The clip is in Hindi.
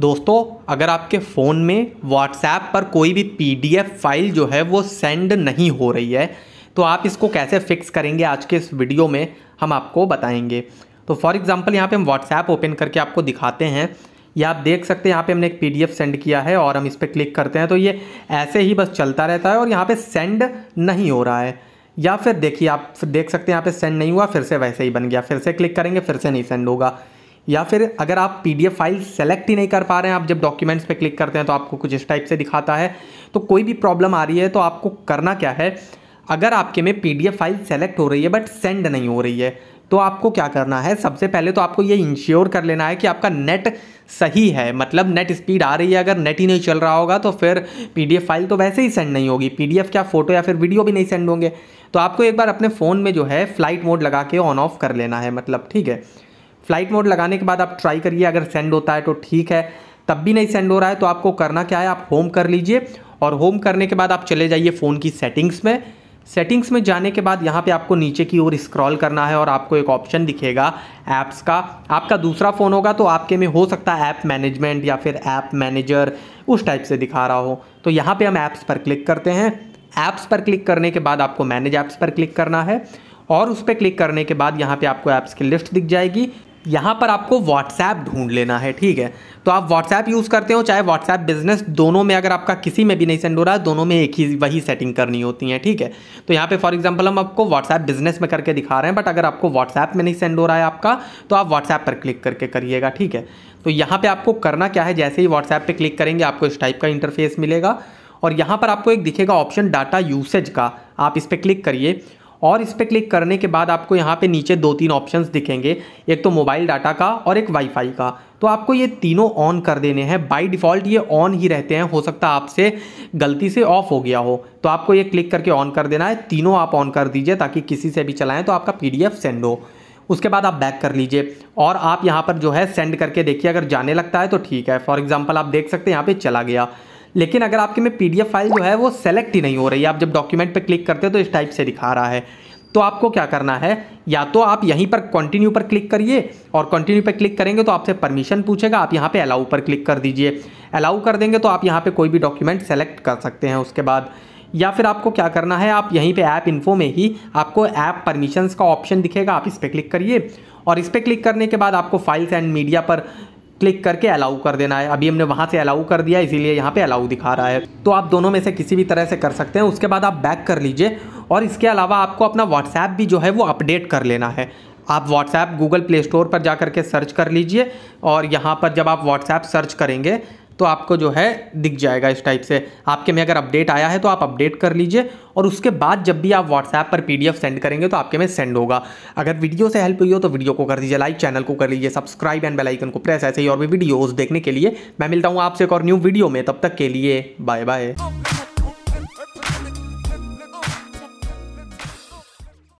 दोस्तों अगर आपके फ़ोन में व्हाट्सएप पर कोई भी पी फाइल जो है वो सेंड नहीं हो रही है तो आप इसको कैसे फिक्स करेंगे आज के इस वीडियो में हम आपको बताएंगे तो फॉर एग्ज़ाम्पल यहाँ पे हम व्हाट्सएप ओपन करके आपको दिखाते हैं या आप देख सकते हैं यहाँ पे हमने एक पी सेंड किया है और हम इस पर क्लिक करते हैं तो ये ऐसे ही बस चलता रहता है और यहाँ पर सेंड नहीं हो रहा है या फिर देखिए आप देख सकते हैं यहाँ पर सेंड नहीं हुआ फिर से वैसे ही बन गया फिर से क्लिक करेंगे फिर से नहीं सेंड होगा या फिर अगर आप पी फाइल सेलेक्ट ही नहीं कर पा रहे हैं आप जब डॉक्यूमेंट्स पे क्लिक करते हैं तो आपको कुछ इस टाइप से दिखाता है तो कोई भी प्रॉब्लम आ रही है तो आपको करना क्या है अगर आपके में पी फाइल सेलेक्ट हो रही है बट सेंड नहीं हो रही है तो आपको क्या करना है सबसे पहले तो आपको ये इंश्योर कर लेना है कि आपका नेट सही है मतलब नेट स्पीड आ रही है अगर नेट ही नहीं चल रहा होगा तो फिर पीडीएफ फाइल तो वैसे ही सेंड नहीं होगी पीडीएफ क्या फ़ोटो या फिर वीडियो भी नहीं सेंड होंगे तो आपको एक बार अपने फ़ोन में जो है फ्लाइट मोड लगा के ऑन ऑफ कर लेना है मतलब ठीक है फ्लाइट मोड लगाने के बाद आप ट्राई करिए अगर सेंड होता है तो ठीक है तब भी नहीं सेंड हो रहा है तो आपको करना क्या है आप होम कर लीजिए और होम करने के बाद आप चले जाइए फ़ोन की सेटिंग्स में सेटिंग्स में जाने के बाद यहाँ पे आपको नीचे की ओर स्क्रॉल करना है और आपको एक ऑप्शन दिखेगा ऐप्स का आपका दूसरा फ़ोन होगा तो आपके में हो सकता है ऐप मैनेजमेंट या फिर ऐप मैनेजर उस टाइप से दिखा रहा हो तो यहाँ पे हम ऐप्स पर क्लिक करते हैं ऐप्स पर क्लिक करने के बाद आपको मैनेज ऐप्स पर क्लिक करना है और उस पर क्लिक करने के बाद यहाँ पर आपको ऐप्स की लिस्ट दिख जाएगी यहाँ पर आपको व्हाट्सएप ढूंढ लेना है ठीक है तो आप व्हाट्सएप यूज़ करते हो चाहे व्हाट्सएप बिजनेस दोनों में अगर आपका किसी में भी नहीं सेंड हो रहा है दोनों में एक ही वही सेटिंग करनी होती है ठीक है तो यहाँ पे फॉर एग्जांपल हम आपको व्हाट्सएप बिजनेस में करके दिखा रहे हैं बट अगर आपको व्हाट्सएप में नहीं सेंड हो रहा है आपका तो आप व्हाट्सएप पर क्लिक करके करिएगा ठीक है तो यहाँ पर आपको करना क्या है जैसे ही व्हाट्सएप पर क्लिक करेंगे आपको इस टाइप का इंटरफेस मिलेगा और यहाँ पर आपको एक दिखेगा ऑप्शन डाटा यूसेज का आप इस पर क्लिक करिए और इस पर क्लिक करने के बाद आपको यहाँ पे नीचे दो तीन ऑप्शंस दिखेंगे एक तो मोबाइल डाटा का और एक वाईफाई का तो आपको ये तीनों ऑन कर देने हैं बाय डिफ़ॉल्ट ये ऑन ही रहते हैं हो सकता है आपसे गलती से ऑफ हो गया हो तो आपको ये क्लिक करके ऑन कर देना है तीनों आप ऑन कर दीजिए ताकि किसी से भी चलाएँ तो आपका पी सेंड हो उसके बाद आप बैक कर लीजिए और आप यहाँ पर जो है सेंड करके देखिए अगर जाने लगता है तो ठीक है फॉर एग्जाम्पल आप देख सकते हैं यहाँ पर चला गया लेकिन अगर आपके में पी फाइल जो है वो सेलेक्ट ही नहीं हो रही है आप जब डॉक्यूमेंट पर क्लिक करते हो तो इस टाइप से दिखा रहा है तो आपको क्या करना है या तो आप यहीं पर कंटिन्यू पर क्लिक करिए और कंटिन्यू पर क्लिक करेंगे तो आपसे परमिशन पूछेगा आप यहाँ पे अलाउ पर क्लिक कर दीजिए अलाउ कर देंगे तो आप यहाँ पे कोई भी डॉक्यूमेंट सेलेक्ट कर सकते हैं उसके बाद या फिर आपको क्या करना है आप यहीं पे ऐप इन्फो में ही आपको ऐप परमिशंस का ऑप्शन दिखेगा आप इस पर क्लिक करिए और इस पर क्लिक करने के बाद आपको फाइल्स एंड मीडिया पर क्लिक करके अलाउ कर देना है अभी हमने वहाँ से अलाउ कर दिया इसीलिए यहाँ पे अलाउ दिखा रहा है तो आप दोनों में से किसी भी तरह से कर सकते हैं उसके बाद आप बैक कर लीजिए और इसके अलावा आपको अपना व्हाट्सएप भी जो है वो अपडेट कर लेना है आप व्हाट्सएप गूगल प्ले स्टोर पर जा करके सर्च कर लीजिए और यहाँ पर जब आप व्हाट्सएप सर्च करेंगे तो आपको जो है दिख जाएगा इस टाइप से आपके में अगर अपडेट आया है तो आप अपडेट कर लीजिए और उसके बाद जब भी आप व्हाट्सएप पर पीडीएफ सेंड करेंगे तो आपके में सेंड होगा अगर वीडियो से हेल्प हुई हो तो वीडियो को कर दीजिए लाइक चैनल को कर लीजिए सब्सक्राइब एंड बेलाइकन को प्रेस ऐसे ही और भी वीडियोज़ देखने के लिए मैं मिलता हूँ आपसे एक और न्यू वीडियो में तब तक के लिए बाय बाय